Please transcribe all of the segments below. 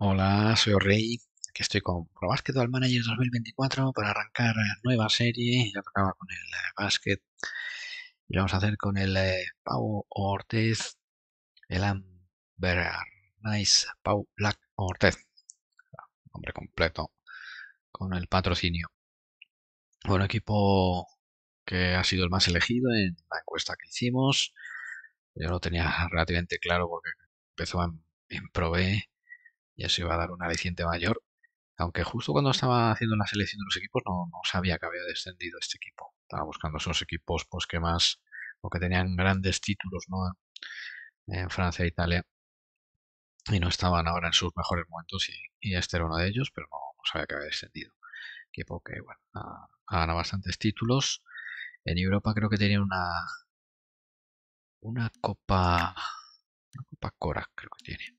Hola, soy Rey, que estoy con ProBasketball Manager 2024 para arrancar nueva serie. Ya tocaba con el eh, básquet. Y vamos a hacer con el eh, Pau Ortez, el Amber Nice Pau Black Ortez. Nombre completo con el patrocinio. Un equipo que ha sido el más elegido en la encuesta que hicimos. Yo lo tenía relativamente claro porque empezó en, ProB y se iba a dar una aliciente mayor. Aunque justo cuando estaba haciendo la selección de los equipos no, sabía que había descendido este equipo. Estaba buscando esos equipos pues que más o que tenían grandes títulos en Francia e Italia y no estaban ahora en sus mejores momentos y, este era uno de ellos, pero no, sabía que había descendido. Equipo que bueno, ha, ganado bastantes títulos. En Europa creo que tenía una una copa una copa Cora creo que tiene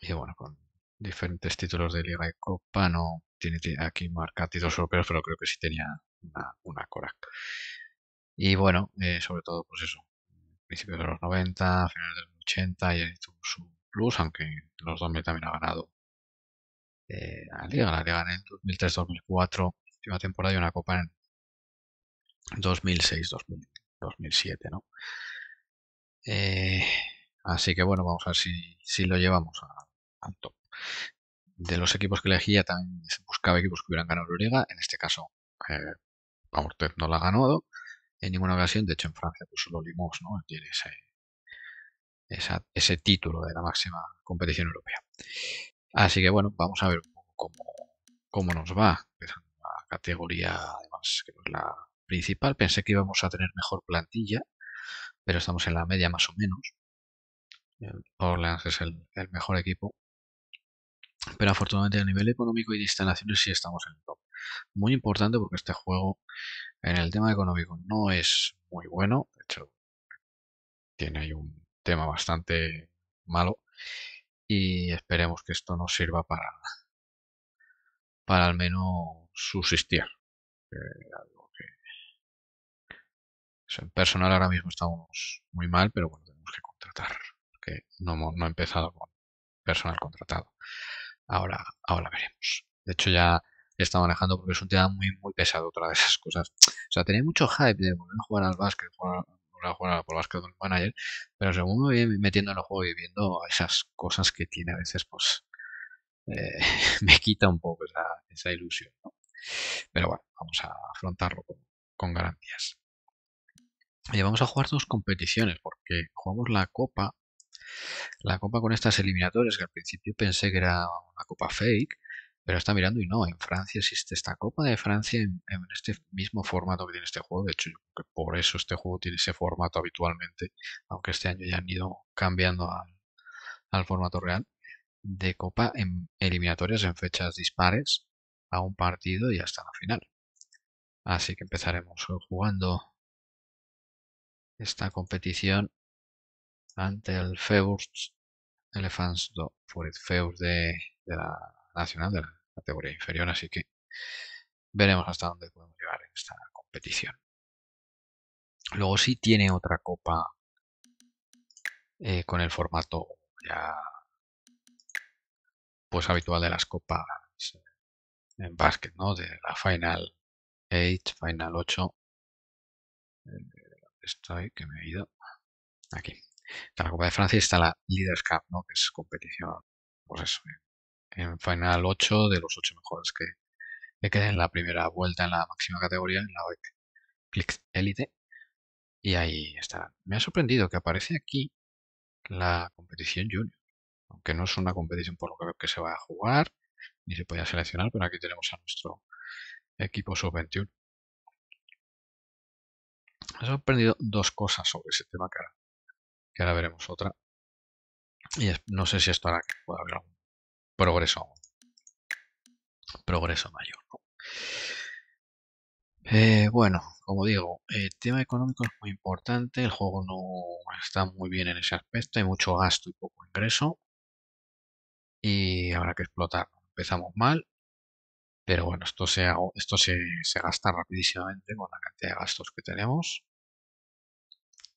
Y bueno, con diferentes títulos de Liga y Copa, no tiene aquí marca títulos europeos, pero creo que sí tenía una, una Y bueno, eh, sobre todo, pues eso, principios de los 90, finales de los 80, y tuvo su plus, aunque los 2000 también ha ganado eh, la Liga, la Liga en 2003-2004, última temporada y una Copa en 2006-2007, ¿no? Eh, así que bueno, vamos a ver si, si lo llevamos a al De los equipos que elegía también buscaba equipos que hubieran ganado la liga En este caso, eh, no la ha ganado en ninguna ocasión. De hecho, en Francia pues, solo Limos ¿no? tiene ese, ese título de la máxima competición europea. Así que bueno, vamos a ver cómo, cómo nos va. Es categoría, además, que no es la principal. Pensé que íbamos a tener mejor plantilla, pero estamos en la media más o menos. Orleans es el, el mejor equipo pero afortunadamente a nivel económico y de instalaciones sí estamos en el top. Muy importante porque este juego en el tema económico no es muy bueno, de hecho tiene ahí un tema bastante malo y esperemos que esto nos sirva para para al menos subsistir. En personal ahora mismo estamos muy mal, pero bueno, tenemos que contratar, porque no, no he empezado con personal contratado ahora, ahora veremos. De hecho, ya estado manejando porque es un tema muy, muy pesado, otra de esas cosas. O sea, tenía mucho hype de volver a jugar al básquet, volver a jugar al básquet manager, pero según me voy metiendo en el juego y viendo esas cosas que tiene a veces, pues eh, me quita un poco esa, ilusión. Pero bueno, vamos a afrontarlo con, garantías. Y vamos a jugar dos competiciones, porque jugamos la Copa la copa con estas eliminatorias, que al principio pensé que era una copa fake, pero está mirando y no, en Francia existe esta copa de Francia en, este mismo formato que tiene este juego. De hecho, que por eso este juego tiene ese formato habitualmente, aunque este año ya han ido cambiando al formato real, de copa en eliminatorias en fechas dispares a un partido y hasta la final. Así que empezaremos jugando esta competición ante el Feurs Elephants do de, de, la nacional, de la categoría inferior, así que veremos hasta dónde podemos llegar en esta competición. Luego sí tiene otra copa eh, con el formato ya pues habitual de las copas en básquet, ¿no? De la Final 8, Final 8. Eh, estoy? Que me he ido. Aquí. Está la Copa de Francia y está la Leaders Cup, ¿no? que es competición, pues eso, en final 8 de los 8 mejores que, que queden en la primera vuelta en la máxima categoría, en la OEC Click Elite. Y ahí está. Me ha sorprendido que aparece aquí la competición junior, aunque no es una competición por lo que, que se va a jugar, ni se puede seleccionar, pero aquí tenemos a nuestro equipo sub-21. Me ha sorprendido dos cosas sobre ese tema cara ahora veremos otra. Y no sé si esto hará que pueda haber un progreso, progreso mayor. Eh, bueno, como digo, el tema económico es muy importante, el juego no está muy bien en ese aspecto, hay mucho gasto y poco ingreso y habrá que explotar. Empezamos mal, pero bueno, esto se, esto se, gasta rapidísimamente con la cantidad de gastos que tenemos.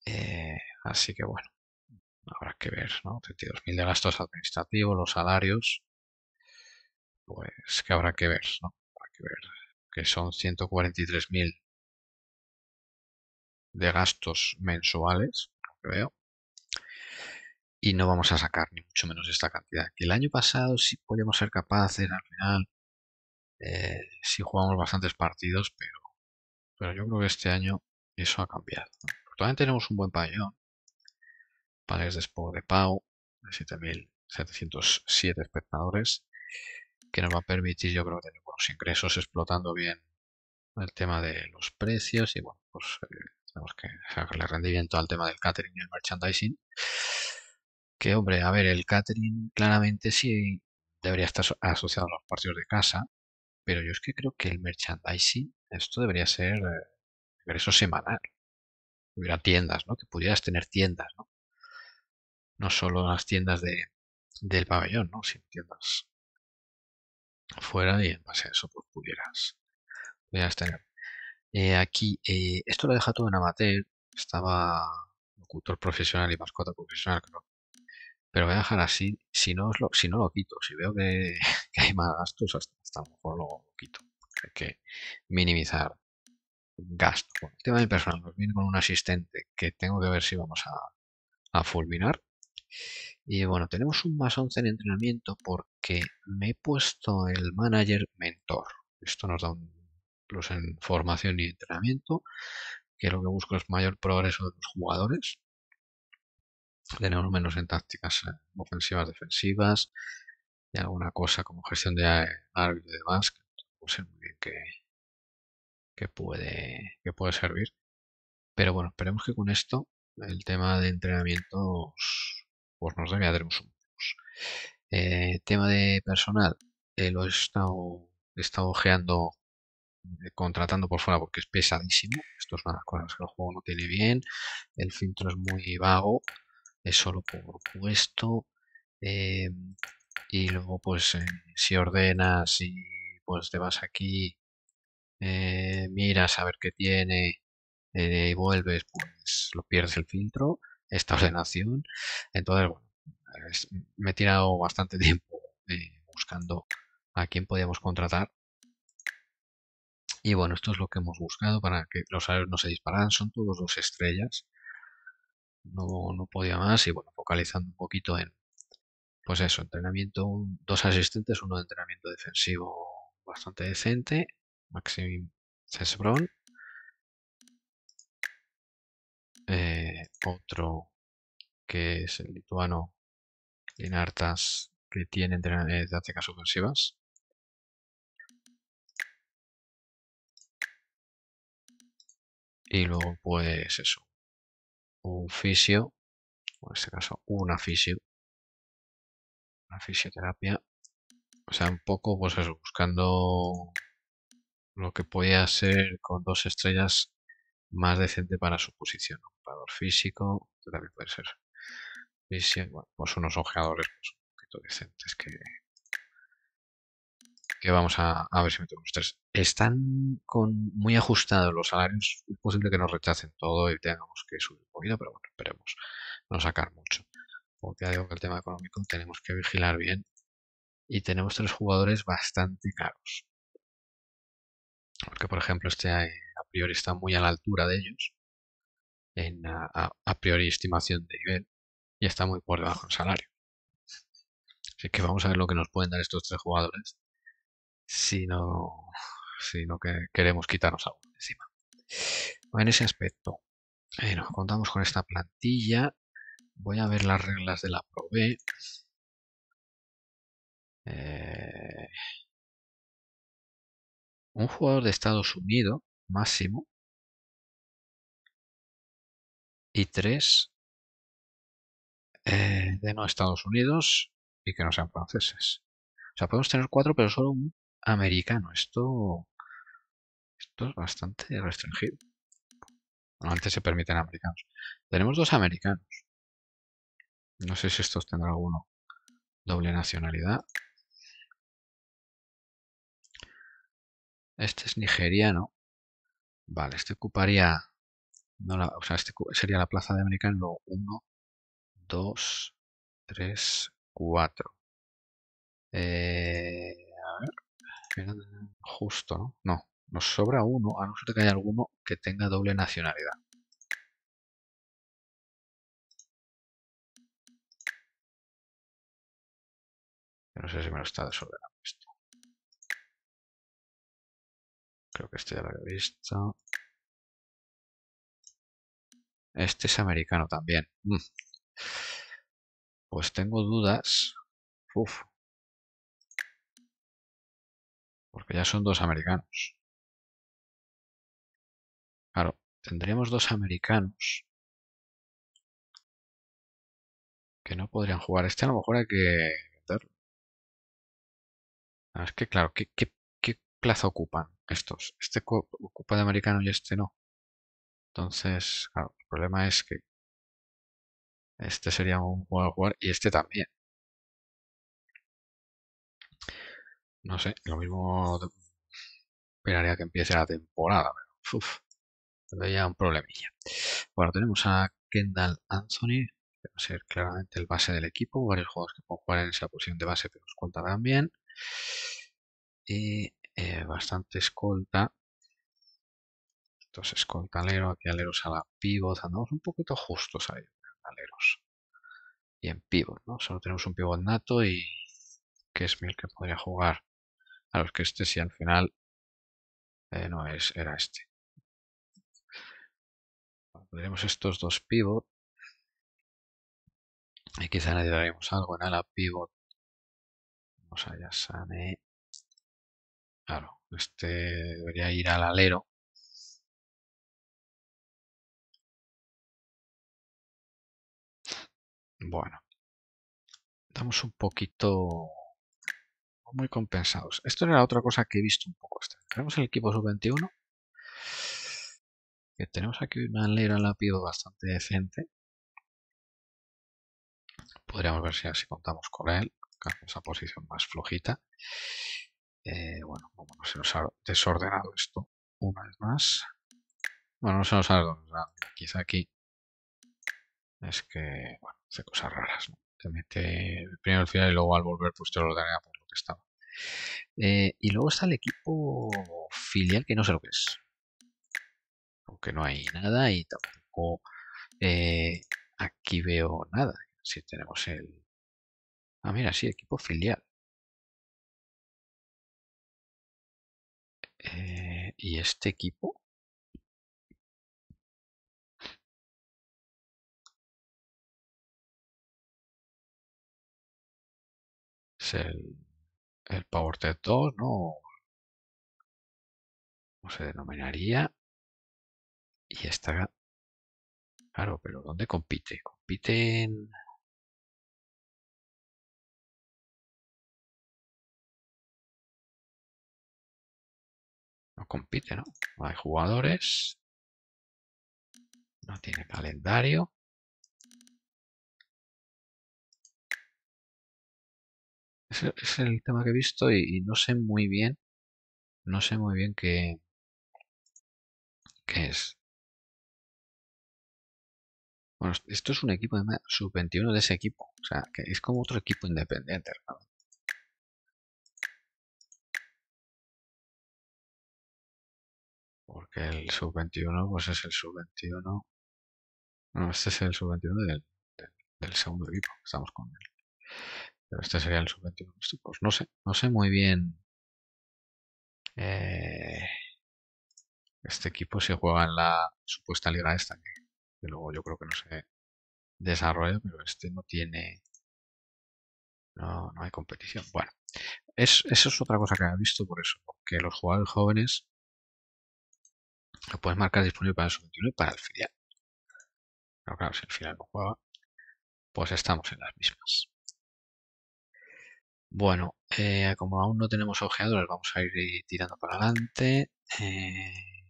Eh, así que bueno, habrá que ver, ¿no? 32.000 de gastos administrativos, los salarios, pues que habrá que ver, ¿no? Habrá que ver, que son 143.000 de gastos mensuales, que veo. Y no vamos a sacar ni mucho menos esta cantidad. Que el año pasado sí podíamos ser capaces, al final, eh, sí jugamos bastantes partidos, pero, pero yo creo que este año eso ha cambiado. Todavía tenemos un buen pañón de después de Pau, de 7.707 espectadores, que nos va a permitir, yo creo, tener buenos ingresos explotando bien el tema de los precios y, bueno, pues eh, tenemos que sacarle rendimiento al tema del catering y el merchandising. Que, hombre, a ver, el catering claramente sí debería estar asociado a los partidos de casa, pero yo es que creo que el merchandising, esto debería ser eh, ingreso semanal. Hubiera tiendas, ¿no? Que pudieras tener tiendas, ¿no? no solo las tiendas de, del pabellón, ¿no? sino tiendas fuera y en base a eso pues, pudieras, pudieras tener. Eh, aquí, eh, esto lo deja todo en amateur, estaba locutor profesional y mascota profesional, creo. Pero voy a dejar así, si no, lo, si no lo quito, si veo que, hay más gastos, hasta, a lo mejor lo, quito. Hay que minimizar gasto. el tema del personal, pues viene con un asistente que tengo que ver si vamos a fulminar y bueno, tenemos un más 11 en entrenamiento porque me he puesto el manager mentor. Esto nos da un plus en formación y entrenamiento, que lo que busco es mayor progreso de los jugadores. Tenemos menos en tácticas eh, ofensivas, defensivas y alguna cosa como gestión de árbitro y demás. Que muy puede, que puede servir. Pero bueno, esperemos que con esto el tema de entrenamientos pues nos un eh, tema de personal, eh, lo he estado, he ojeando, eh, contratando por fuera porque es pesadísimo. Esto es una de las cosas que el juego no tiene bien. El filtro es muy vago, es solo por puesto. Em, y luego, pues, si ordenas y pues te vas aquí, miras a ver qué tiene y vuelves, pues lo pierdes el filtro esta ordenación. Entonces, bueno, me he tirado bastante tiempo eh, buscando a quién podíamos contratar. Y bueno, esto es lo que hemos buscado para que los salarios no se dispararan. Son todos dos estrellas. No, no podía más. Y bueno, focalizando un poquito en, pues eso, entrenamiento, dos asistentes, uno de entrenamiento defensivo bastante decente. Maxim Cesbron. Eh, otro que es el lituano Linartas, que tiene tácticas eh, ofensivas. Y luego pues eso, un fisio, en este caso una fisio, una fisioterapia. O sea, un poco pues buscando lo que podía ser con dos estrellas más decente para su posición físico, también puede ser. Y bueno, pues unos ojeadores pues, un poquito decentes que, que vamos a, ver si metemos tres. Están con muy ajustados los salarios, es posible que nos rechacen todo y tengamos que subir un poquito, pero bueno, esperemos no sacar mucho. Porque ya digo que el tema económico tenemos que vigilar bien y tenemos tres jugadores bastante caros. Porque, por ejemplo, este a priori está muy a la altura de ellos en a, priori estimación de nivel y está muy por debajo del salario. Así que vamos a ver lo que nos pueden dar estos tres jugadores si no, si no que queremos quitarnos algo encima. En ese aspecto, bueno, contamos con esta plantilla. Voy a ver las reglas de la probé eh, un jugador de Estados Unidos, máximo, y tres eh, de no Estados Unidos y que no sean franceses. O sea, podemos tener cuatro, pero solo un americano. Esto, esto es bastante restringido. Normalmente antes se permiten americanos. Tenemos dos americanos. No sé si estos tendrán alguno doble nacionalidad. Este es nigeriano. Vale, este ocuparía no la, o sea, este sería la plaza de América en lo 1, 2, 3, 4. a ver, justo, ¿no? No, nos sobra uno, a no ser que haya alguno que tenga doble nacionalidad. No sé si me lo está desordenando esto. Creo que este ya lo había visto. Este es americano también. Mm. Pues tengo dudas. Uf. Porque ya son dos americanos. Claro, tendríamos dos americanos que no podrían jugar. Este a lo mejor hay que meterlo, ah, Es que claro, ¿qué, qué, qué plaza ocupan estos? Este ocupa de americano y este no. Entonces, claro, el problema es que este sería un juego jugar y este también. No sé, lo mismo esperaría que empiece la temporada, pero uff, veía un problemilla. Bueno, tenemos a Kendall Anthony, que va a ser claramente el base del equipo, varios juegos que pueden jugar en esa posición de base pero nos cuenta también Y eh, bastante escolta, entonces, con alero, aquí aleros a la pivot, andamos un poquito justos ahí, aleros. Y en pivot, ¿no? Solo tenemos un pivot nato y que es mil que podría jugar. A los que este si al final eh, no es, era este. Tendremos estos dos pivot. Y quizá daremos algo en ala pivot. Vamos allá, Sane. Claro, este debería ir al alero. Bueno, estamos un poquito muy compensados. Esto era otra cosa que he visto un poco. Tenemos el equipo sub-21. Que tenemos aquí una alera lápido bastante decente. Podríamos ver si así contamos con él. Esa posición más flojita. Eh, bueno, no se nos ha desordenado esto una vez más. Bueno, no se nos ha desordenado. Quizá aquí es que, bueno, hace cosas raras, ¿no? Te mete primero al final y luego al volver pues te lo daría por lo que estaba. Eh, y luego está el equipo filial que no sé lo que es. Aunque no hay nada y tampoco eh, aquí veo nada. Si tenemos el... Ah, mira, sí, equipo filial. Eh, ¿Y este equipo? el, power PowerTest 2, ¿no? ¿Cómo se denominaría? Y esta, claro, pero ¿dónde compite? compiten No compite, ¿no? No hay jugadores. No tiene calendario. Es, es el tema que he visto y, no sé muy bien, no sé muy bien qué, qué es. Bueno, esto es un equipo de sub-21 de ese equipo. O sea, que es como otro equipo independiente, Porque el sub-21, pues es el sub-21. No, este es el sub-21 del, del, del, segundo equipo. Estamos con él. Pero este sería el sub Pues no sé, no sé muy bien. Eh, este equipo se juega en la supuesta liga esta, que, luego yo creo que no se desarrolla, pero este no tiene. No, hay competición. Bueno, eso es otra cosa que he visto por eso, que los jugadores jóvenes lo puedes marcar disponible para el sub-21 y para el filial. Pero claro, si el final no juega, pues estamos en las mismas. Bueno, eh, como aún no tenemos ojeadores, vamos a ir eh, tirando para adelante. Eh,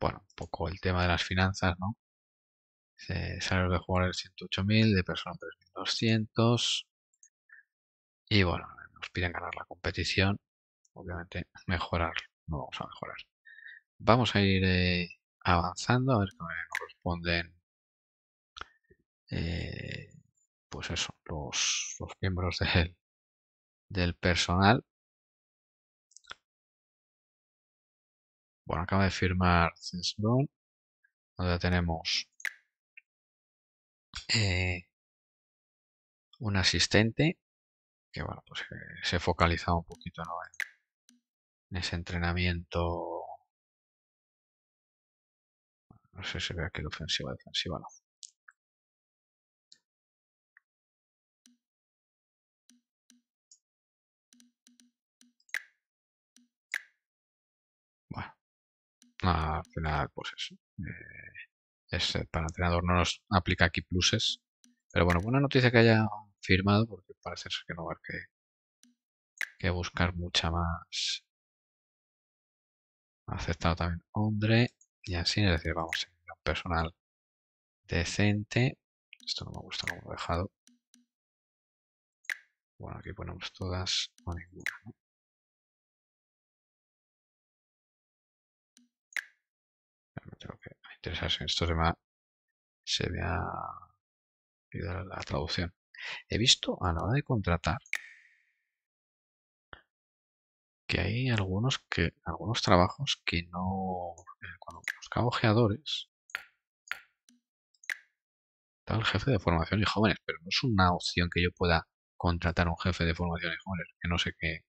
bueno, un poco el tema de las finanzas, ¿no? Eh, de jugadores 108.000, de personas 3.200. Y bueno, nos piden ganar la competición. Obviamente, mejorar, no vamos a mejorar. Vamos a ir avanzando, a ver cómo me corresponden. pues eso, los, los miembros del, del personal. Bueno, acaba de firmar donde tenemos eh, un asistente que bueno, pues, eh, se focalizado un poquito en ese entrenamiento no sé si ve aquí la ofensiva defensiva no al ah, final, pues eso. Eh, es, eh, para entrenador no nos aplica aquí pluses. Pero bueno, buena noticia que haya firmado, porque parece ser que no va a haber que, que buscar mucha más. Ha aceptado también hombre y así, es decir, vamos a un personal decente. Esto no me gusta como lo he dejado. Bueno, aquí ponemos todas o ninguna. creo que interesarse. Esto se me ha, se me la traducción. He visto a la hora de contratar que hay algunos que algunos trabajos que no eh, cuando buscaba ojeadores está el jefe de formación y jóvenes pero no es una opción que yo pueda contratar un jefe de formación y jóvenes que no sé qué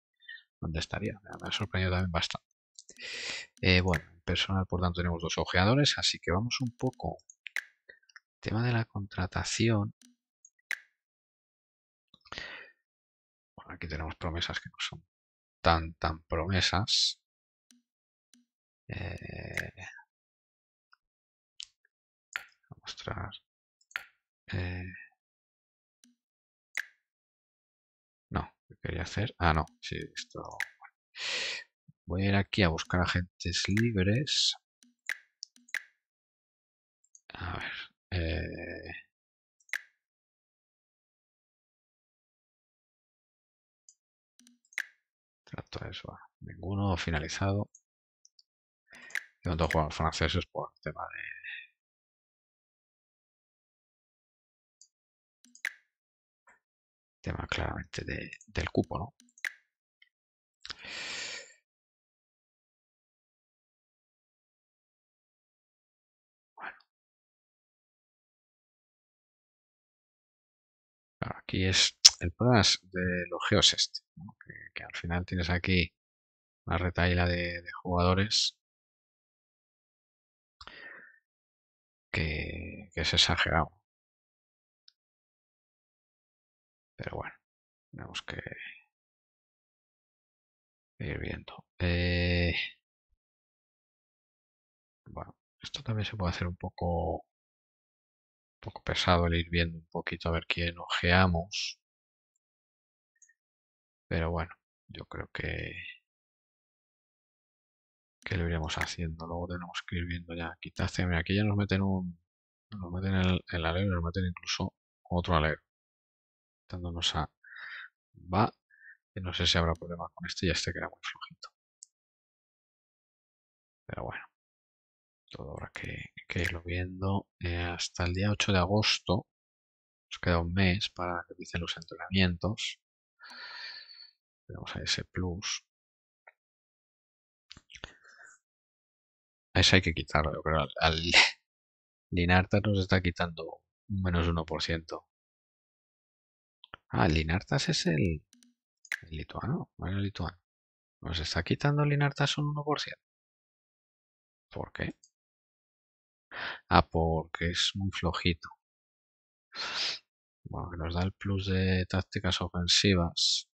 dónde estaría me ha sorprendido también bastante eh, bueno, personal, por tanto, tenemos dos ojeadores, así que vamos un poco. Tema de la contratación. aquí tenemos promesas que no son tan, tan promesas. Eh, mostrar. Eh, no, ¿qué quería hacer? Ah, no, sí, esto. Voy a ir aquí a buscar agentes libres. A ver. Eh... Trato eso. Ninguno finalizado. Tengo dos jugadores franceses por el tema de... tema claramente del cupo, ¿no? aquí es el problema de los geos este, que, al final tienes aquí una retaila de, jugadores que, es exagerado. Pero bueno, tenemos que ir viendo. Eh, bueno, esto también se puede hacer un poco pesado el ir viendo un poquito a ver quién ojeamos. Pero bueno, yo creo que, que lo iremos haciendo. Luego tenemos que ir viendo ya. Quizás, eh, aquí ya nos meten un. Nos meten el, el nos meten incluso otro alegro Dándonos a. Va. Y no sé si habrá problemas con este ya este que era muy flojito. Pero bueno todo habrá que, que irlo viendo eh, hasta el día 8 de agosto. Nos queda un mes para que empiecen los entrenamientos. Vamos a ese plus. A hay que quitarlo, pero creo. Al, Linartas nos está quitando un menos 1%. Ah, Linartas es el, lituano. Bueno, el lituano. Nos está quitando Linartas un 1%. ¿Por qué? Ah, porque es muy flojito. Bueno, que nos da el plus de tácticas ofensivas.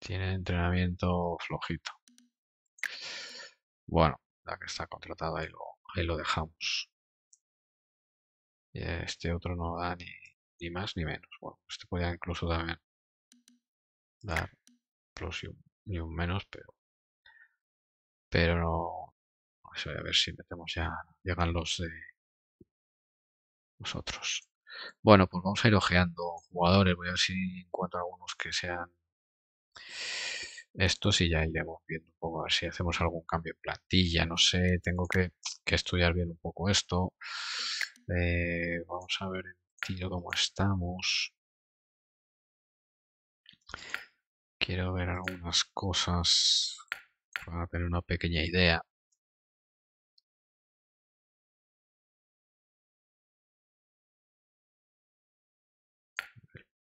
Tiene entrenamiento flojito. Bueno, la que está contratada ahí lo, dejamos. Y este otro no da ni, más ni menos. Bueno, este podría incluso también dar plus y un, menos, pero pero no, a ver si metemos ya, llegan los de nosotros. Bueno, pues vamos a ir ojeando jugadores, voy a ver si encuentro algunos que sean estos y ya iremos viendo un poco a ver si hacemos algún cambio en plantilla, no sé, tengo que, estudiar bien un poco esto. Eh, vamos a ver en tiro cómo estamos. Quiero ver algunas cosas para tener una pequeña idea.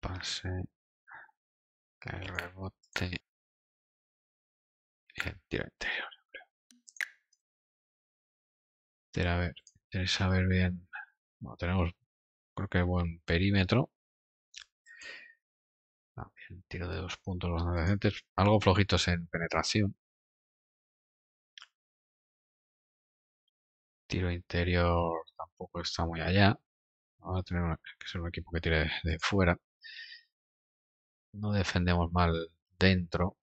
pase, el rebote y el tiro interior. A ver, saber bien. Bueno, tenemos, creo que buen perímetro. También ah, tiro de dos puntos bastante decentes. Algo flojitos en penetración. Tiro interior tampoco está muy allá. vamos a tener que ser un equipo que tire de fuera. No defendemos mal dentro.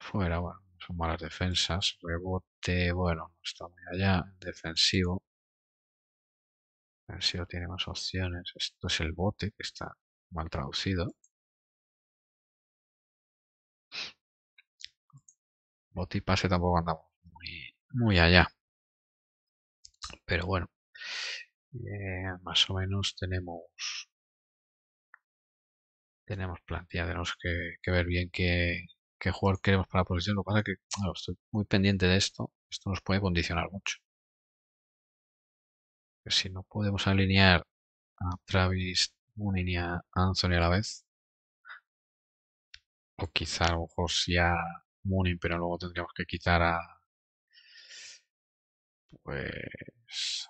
Fuera, bueno, son malas defensas. Rebote, bueno, está muy allá. Defensivo. Defensivo tiene más opciones. Esto es el bote, que está mal traducido. Bote y pase tampoco andamos muy, muy allá. Pero bueno, eh, más o menos tenemos tenemos plantilla tenemos que, ver bien qué, qué jugador queremos para la posición. Lo que pasa es que estoy muy pendiente de esto. Esto nos puede condicionar mucho. si no podemos alinear a Travis Munin y a Anthony a la vez, o quizá a lo a Mooning, pero luego tendríamos que quitar a. Pues.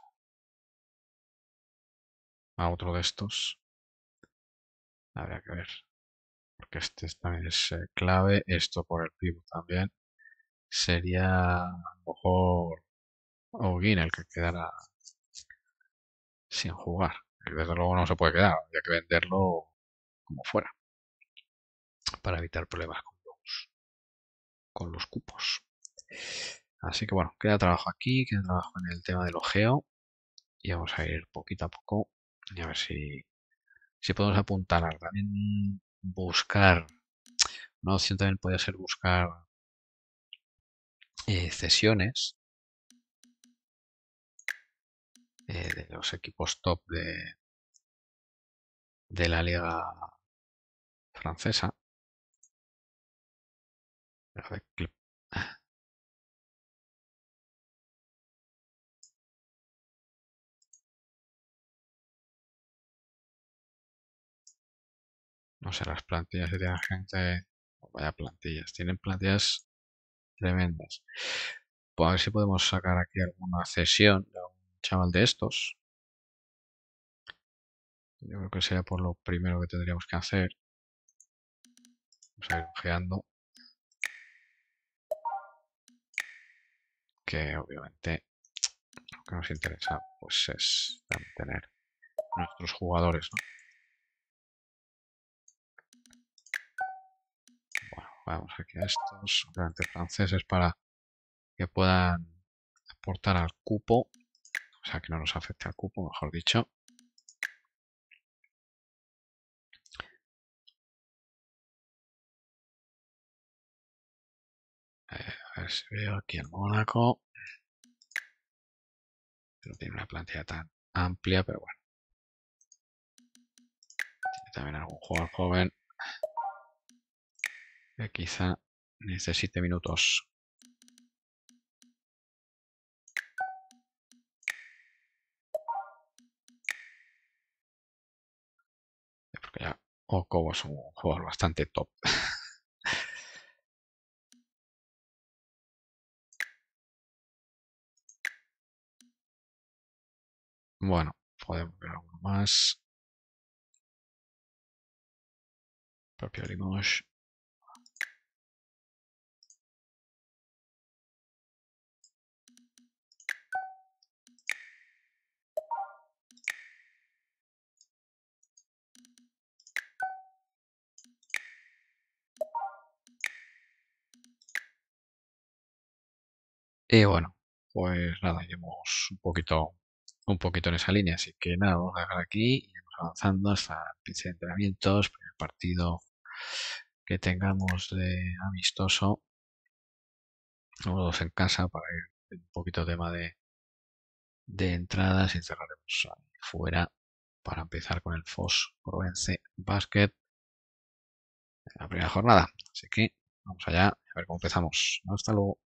a otro de estos. Habría que ver. Porque este también es eh, clave. Esto por el pivo también. Sería a lo mejor oguin el que quedara sin jugar. Desde luego no se puede quedar. Habría que venderlo como fuera. Para evitar problemas con los, con los cupos. Así que bueno, queda trabajo aquí, queda trabajo en el tema del ojeo y vamos a ir poquito a poco y a ver si si podemos apuntar también buscar, una opción también podría ser buscar eh, cesiones eh, de los equipos top de, de la liga francesa. no sé, las plantillas de la gente, vaya plantillas, tienen plantillas tremendas. Pues a ver si podemos sacar aquí alguna cesión de un chaval de estos. Yo creo que sería por lo primero que tendríamos que hacer. Vamos a ir Que obviamente lo que nos interesa pues es mantener nuestros jugadores, ¿no? Vamos aquí a estos grandes franceses para que puedan aportar al cupo. O sea, que no nos afecte al cupo, mejor dicho. A ver si veo aquí el Mónaco. No tiene una plantilla tan amplia, pero bueno. Tiene también algún jugador joven quizá necesite minutos. Porque ya Okobo es un jugador bastante top. bueno, podemos ver alguno más. Propio Limoges. Y bueno, pues nada, llevamos un poquito, un poquito en esa línea. Así que nada, vamos a dejar aquí, y vamos avanzando hasta el 15 entrenamientos, primer partido que tengamos de amistoso. Vamos en casa para ir un poquito tema de, entradas y cerraremos ahí fuera para empezar con el FOS Provence Basket la primera jornada. Así que vamos allá a ver cómo empezamos. Hasta luego.